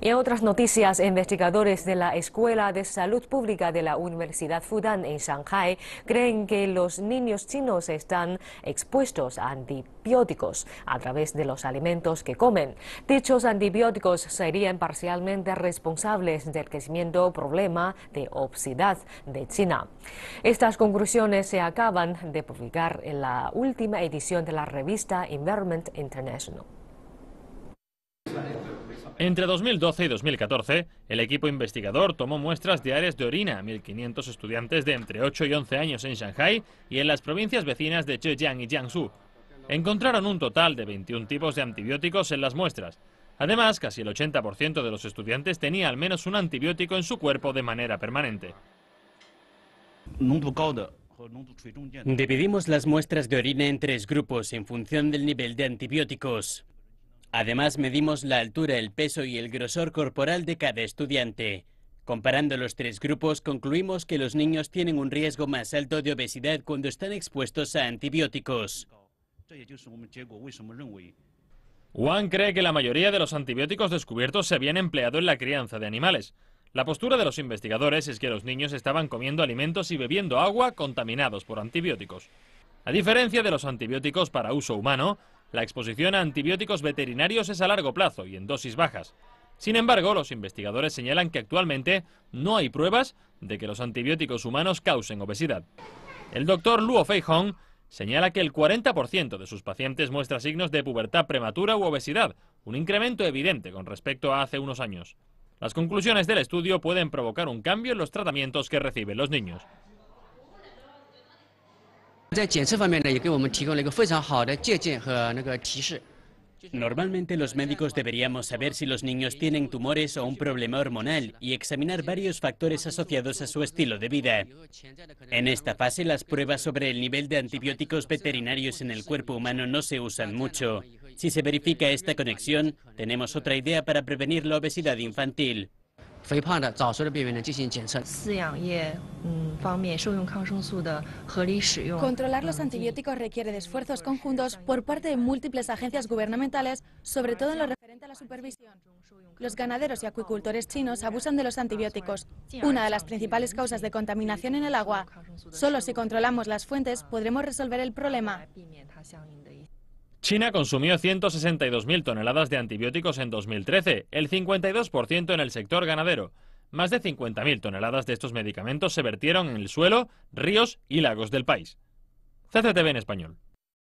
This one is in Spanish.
En otras noticias, investigadores de la Escuela de Salud Pública de la Universidad Fudan en Shanghai creen que los niños chinos están expuestos a antibióticos a través de los alimentos que comen. Dichos antibióticos serían parcialmente responsables del crecimiento problema de obesidad de China. Estas conclusiones se acaban de publicar en la última edición de la revista Environment International. Entre 2012 y 2014, el equipo investigador tomó muestras diarias de orina a 1.500 estudiantes de entre 8 y 11 años en Shanghai y en las provincias vecinas de Zhejiang y Jiangsu. Encontraron un total de 21 tipos de antibióticos en las muestras. Además, casi el 80% de los estudiantes tenía al menos un antibiótico en su cuerpo de manera permanente. Dividimos las muestras de orina en tres grupos en función del nivel de antibióticos. Además, medimos la altura, el peso y el grosor corporal de cada estudiante. Comparando los tres grupos, concluimos que los niños tienen un riesgo más alto de obesidad cuando están expuestos a antibióticos. Wang cree que la mayoría de los antibióticos descubiertos se habían empleado en la crianza de animales. La postura de los investigadores es que los niños estaban comiendo alimentos y bebiendo agua contaminados por antibióticos. A diferencia de los antibióticos para uso humano, la exposición a antibióticos veterinarios es a largo plazo y en dosis bajas. Sin embargo, los investigadores señalan que actualmente no hay pruebas de que los antibióticos humanos causen obesidad. El doctor Luo Fei Hong señala que el 40% de sus pacientes muestra signos de pubertad prematura u obesidad, un incremento evidente con respecto a hace unos años. Las conclusiones del estudio pueden provocar un cambio en los tratamientos que reciben los niños. Normalmente los médicos deberíamos saber si los niños tienen tumores o un problema hormonal y examinar varios factores asociados a su estilo de vida. En esta fase las pruebas sobre el nivel de antibióticos veterinarios en el cuerpo humano no se usan mucho. Si se verifica esta conexión, tenemos otra idea para prevenir la obesidad infantil. Controlar los antibióticos requiere de esfuerzos conjuntos por parte de múltiples agencias gubernamentales, sobre todo en lo referente a la supervisión. Los ganaderos y acuicultores chinos abusan de los antibióticos, una de las principales causas de contaminación en el agua. Solo si controlamos las fuentes podremos resolver el problema. China consumió 162.000 toneladas de antibióticos en 2013, el 52% en el sector ganadero. Más de 50.000 toneladas de estos medicamentos se vertieron en el suelo, ríos y lagos del país. CCTV en español.